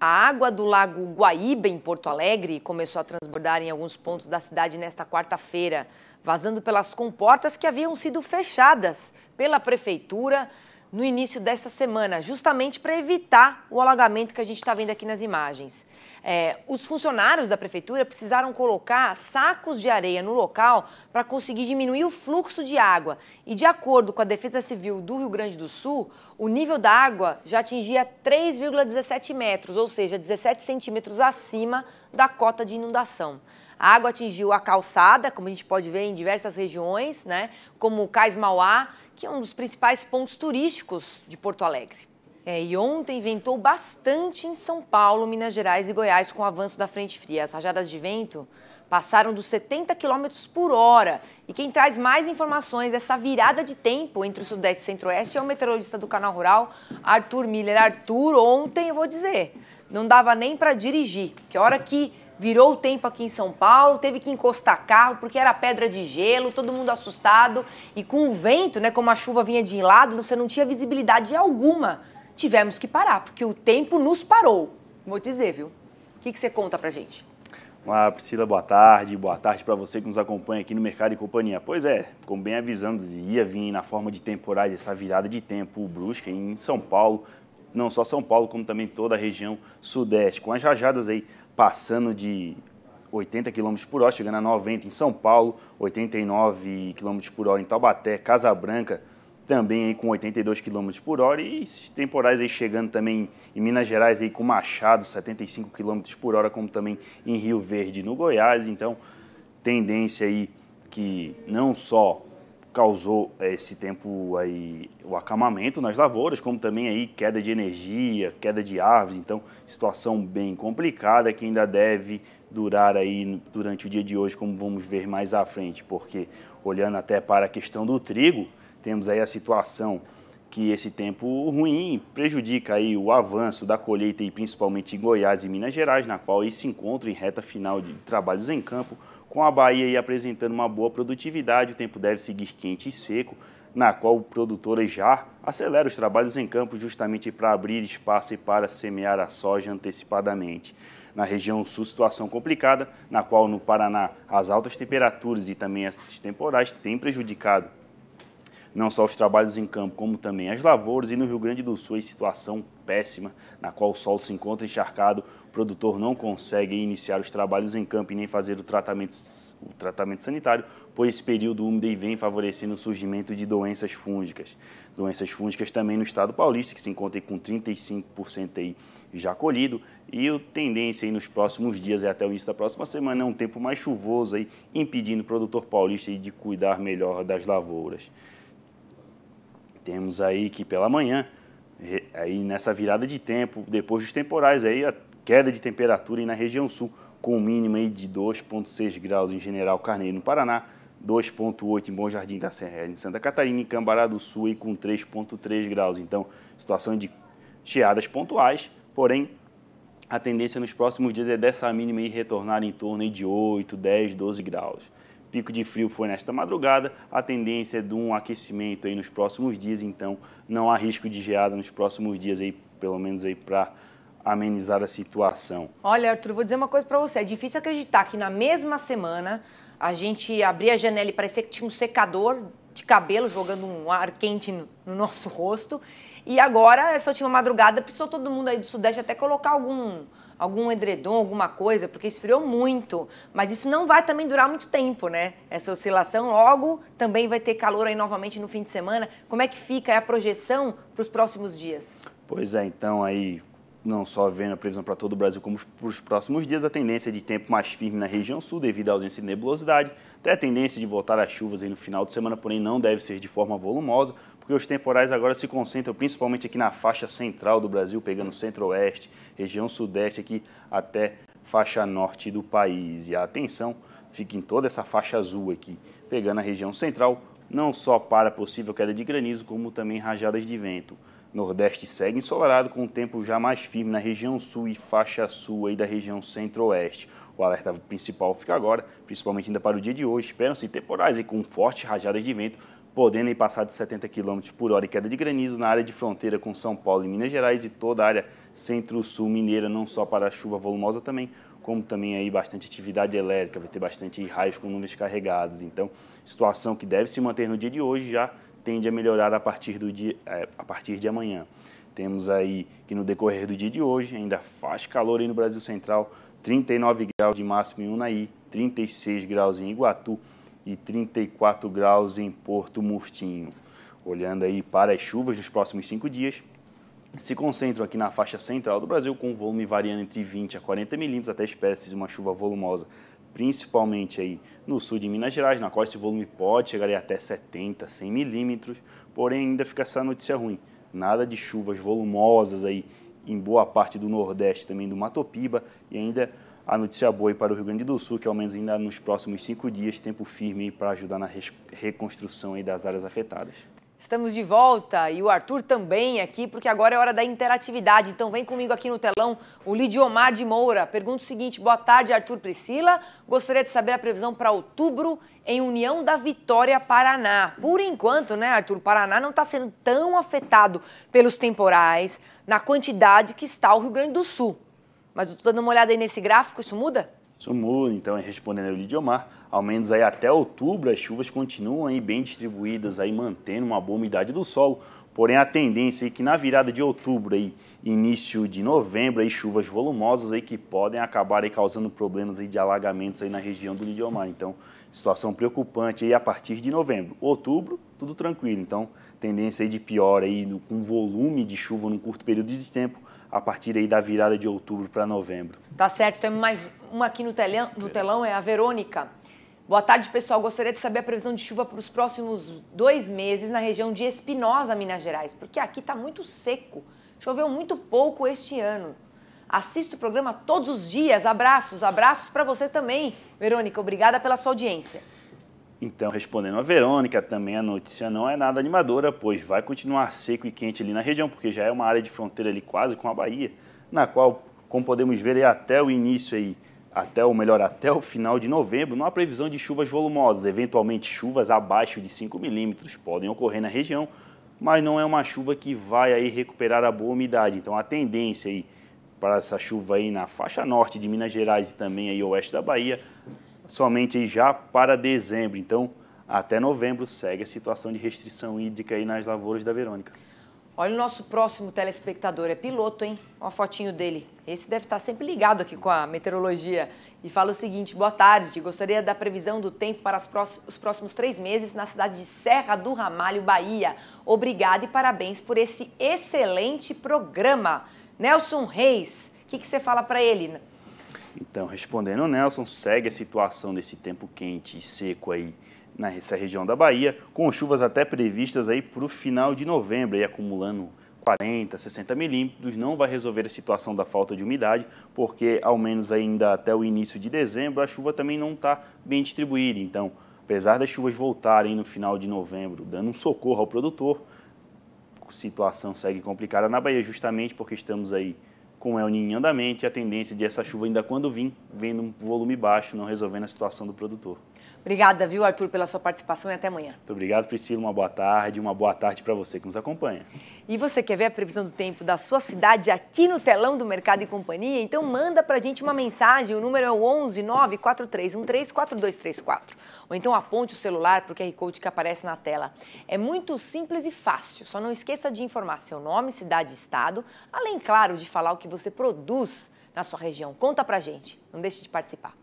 A água do lago Guaíba, em Porto Alegre, começou a transbordar em alguns pontos da cidade nesta quarta-feira, vazando pelas comportas que haviam sido fechadas pela prefeitura no início dessa semana, justamente para evitar o alagamento que a gente está vendo aqui nas imagens. É, os funcionários da prefeitura precisaram colocar sacos de areia no local para conseguir diminuir o fluxo de água. E de acordo com a Defesa Civil do Rio Grande do Sul, o nível da água já atingia 3,17 metros, ou seja, 17 centímetros acima da cota de inundação. A água atingiu a calçada, como a gente pode ver em diversas regiões, né? como Cais Mauá, que é um dos principais pontos turísticos de Porto Alegre. É, e ontem ventou bastante em São Paulo, Minas Gerais e Goiás com o avanço da frente fria. As rajadas de vento passaram dos 70 km por hora. E quem traz mais informações dessa virada de tempo entre o Sudeste e o Centro-Oeste é o meteorologista do Canal Rural, Arthur Miller. Arthur, ontem eu vou dizer, não dava nem para dirigir, que é hora que virou o tempo aqui em São Paulo, teve que encostar carro porque era pedra de gelo, todo mundo assustado e com o vento, né, como a chuva vinha de lado, você não tinha visibilidade alguma. Tivemos que parar porque o tempo nos parou. Vou dizer, viu? O que, que você conta pra gente? Olá, Priscila, boa tarde. Boa tarde para você que nos acompanha aqui no Mercado e Companhia. Pois é, como bem avisando, ia vir na forma de temporais essa virada de tempo brusca em São Paulo, não só São Paulo, como também toda a região sudeste, com as rajadas aí passando de 80 km por hora, chegando a 90 em São Paulo, 89 km por hora em Taubaté, Casa Branca, também aí com 82 km por hora, e temporais aí chegando também em Minas Gerais aí com Machado, 75 km por hora, como também em Rio Verde, no Goiás. Então, tendência aí que não só causou é, esse tempo aí o acamamento nas lavouras, como também aí queda de energia, queda de árvores, então situação bem complicada que ainda deve durar aí durante o dia de hoje, como vamos ver mais à frente, porque olhando até para a questão do trigo, temos aí a situação que esse tempo ruim prejudica aí o avanço da colheita e principalmente em Goiás e Minas Gerais, na qual aí se encontra em reta final de trabalhos em campo, com a Bahia apresentando uma boa produtividade, o tempo deve seguir quente e seco, na qual o produtor já acelera os trabalhos em campo justamente para abrir espaço e para semear a soja antecipadamente. Na região sul, situação complicada, na qual no Paraná as altas temperaturas e também esses temporais têm prejudicado não só os trabalhos em campo, como também as lavouras. E no Rio Grande do Sul, em situação péssima, na qual o solo se encontra encharcado, o produtor não consegue iniciar os trabalhos em campo e nem fazer o tratamento, o tratamento sanitário, pois esse período úmido vem favorecendo o surgimento de doenças fúngicas. Doenças fúngicas também no estado paulista, que se encontra com 35% aí já colhido, e a tendência aí nos próximos dias, e até o início da próxima semana, é um tempo mais chuvoso, aí, impedindo o produtor paulista aí de cuidar melhor das lavouras. Temos aí que pela manhã, aí nessa virada de tempo, depois dos temporais, aí a queda de temperatura aí na região sul, com mínima aí de 2,6 graus em General Carneiro, no Paraná, 2,8 em Bom Jardim da Serra, em Santa Catarina, em Cambará do Sul, aí com 3,3 graus. Então, situação de cheadas pontuais, porém, a tendência nos próximos dias é dessa mínima aí retornar em torno aí de 8, 10, 12 graus pico de frio foi nesta madrugada, a tendência é de um aquecimento aí nos próximos dias, então não há risco de geada nos próximos dias aí, pelo menos aí para amenizar a situação. Olha, Arthur, vou dizer uma coisa para você, é difícil acreditar que na mesma semana a gente abria a janela e parecia que tinha um secador de cabelo, jogando um ar quente no nosso rosto. E agora, essa última madrugada, precisou todo mundo aí do Sudeste até colocar algum, algum edredom, alguma coisa, porque esfriou muito. Mas isso não vai também durar muito tempo, né? Essa oscilação. Logo, também vai ter calor aí novamente no fim de semana. Como é que fica a projeção para os próximos dias? Pois é, então aí não só vendo a previsão para todo o Brasil, como para os próximos dias, a tendência de tempo mais firme na região sul devido à ausência de nebulosidade, até a tendência de voltar às chuvas no final de semana, porém não deve ser de forma volumosa, porque os temporais agora se concentram principalmente aqui na faixa central do Brasil, pegando centro-oeste, região sudeste aqui até faixa norte do país. E a atenção fica em toda essa faixa azul aqui, pegando a região central, não só para possível queda de granizo, como também rajadas de vento. Nordeste segue ensolarado com o tempo já mais firme na região sul e faixa sul aí da região centro-oeste. O alerta principal fica agora, principalmente ainda para o dia de hoje. Esperam-se temporais e com fortes rajadas de vento, podendo passar de 70 km por hora e queda de granizo na área de fronteira com São Paulo e Minas Gerais e toda a área centro-sul mineira, não só para a chuva volumosa também, como também aí bastante atividade elétrica, vai ter bastante raios com nuvens carregadas. Então, situação que deve se manter no dia de hoje já tende a melhorar a partir, do dia, é, a partir de amanhã. Temos aí que no decorrer do dia de hoje ainda faz calor aí no Brasil Central, 39 graus de máximo em Unai, 36 graus em Iguatu e 34 graus em Porto Murtinho. Olhando aí para as chuvas nos próximos cinco dias, se concentram aqui na faixa central do Brasil, com volume variando entre 20 a 40 milímetros, até espécies de uma chuva volumosa principalmente aí no sul de Minas Gerais, na costa esse volume pode chegar até 70, 100 milímetros, porém ainda fica essa notícia ruim. Nada de chuvas volumosas aí em boa parte do Nordeste, também do Mato Piba, e ainda a notícia boa para o Rio Grande do Sul, que ao menos ainda nos próximos cinco dias, tempo firme para ajudar na reconstrução das áreas afetadas. Estamos de volta e o Arthur também aqui, porque agora é hora da interatividade. Então vem comigo aqui no telão o Lidiomar de Moura. Pergunta o seguinte: boa tarde, Arthur Priscila. Gostaria de saber a previsão para outubro em União da Vitória Paraná. Por enquanto, né, Arthur? Paraná não está sendo tão afetado pelos temporais na quantidade que está o Rio Grande do Sul. Mas eu estou dando uma olhada aí nesse gráfico, isso muda? Sumu, então, respondendo ao Lidiomar, ao menos aí até outubro as chuvas continuam aí bem distribuídas, aí mantendo uma boa umidade do solo, porém a tendência é que na virada de outubro e início de novembro, aí chuvas volumosas aí que podem acabar aí causando problemas aí de alagamentos aí na região do Lidiomar, então situação preocupante aí a partir de novembro. Outubro, tudo tranquilo, então tendência aí de pior aí no, com volume de chuva num curto período de tempo, a partir aí da virada de outubro para novembro. Tá certo, temos mais uma aqui no telão, no telão, é a Verônica. Boa tarde, pessoal. Gostaria de saber a previsão de chuva para os próximos dois meses na região de Espinosa, Minas Gerais, porque aqui está muito seco. Choveu muito pouco este ano. Assisto o programa todos os dias. Abraços, abraços para vocês também. Verônica, obrigada pela sua audiência. Então, respondendo a Verônica, também a notícia não é nada animadora, pois vai continuar seco e quente ali na região, porque já é uma área de fronteira ali quase com a Bahia, na qual, como podemos ver, é até o início aí, até ou melhor, até o final de novembro, não há previsão de chuvas volumosas. Eventualmente, chuvas abaixo de 5 milímetros podem ocorrer na região, mas não é uma chuva que vai aí recuperar a boa umidade. Então, a tendência aí para essa chuva aí na faixa norte de Minas Gerais e também aí oeste da Bahia somente já para dezembro. Então, até novembro segue a situação de restrição hídrica aí nas lavouras da Verônica. Olha o nosso próximo telespectador, é piloto, hein? Uma fotinho dele. Esse deve estar sempre ligado aqui com a meteorologia. E fala o seguinte: boa tarde, gostaria da previsão do tempo para os próximos três meses na cidade de Serra do Ramalho, Bahia. Obrigada e parabéns por esse excelente programa. Nelson Reis, o que, que você fala para ele? Então, respondendo o Nelson, segue a situação desse tempo quente e seco aí nessa região da Bahia, com chuvas até previstas aí para o final de novembro, aí acumulando 40, 60 milímetros, não vai resolver a situação da falta de umidade, porque ao menos ainda até o início de dezembro a chuva também não está bem distribuída. Então, apesar das chuvas voltarem no final de novembro, dando um socorro ao produtor, a situação segue complicada na Bahia, justamente porque estamos aí com El Niño em andamento e a tendência de essa chuva ainda quando vir, vendo um volume baixo, não resolvendo a situação do produtor. Obrigada, viu, Arthur, pela sua participação e até amanhã. Muito obrigado, Priscila. Uma boa tarde, uma boa tarde para você que nos acompanha. E você quer ver a previsão do tempo da sua cidade aqui no telão do Mercado e Companhia? Então manda para a gente uma mensagem. O número é o 11 94313 Ou então aponte o celular para o QR Code que aparece na tela. É muito simples e fácil. Só não esqueça de informar seu nome, cidade e estado, além, claro, de falar o que você produz na sua região. Conta a gente. Não deixe de participar.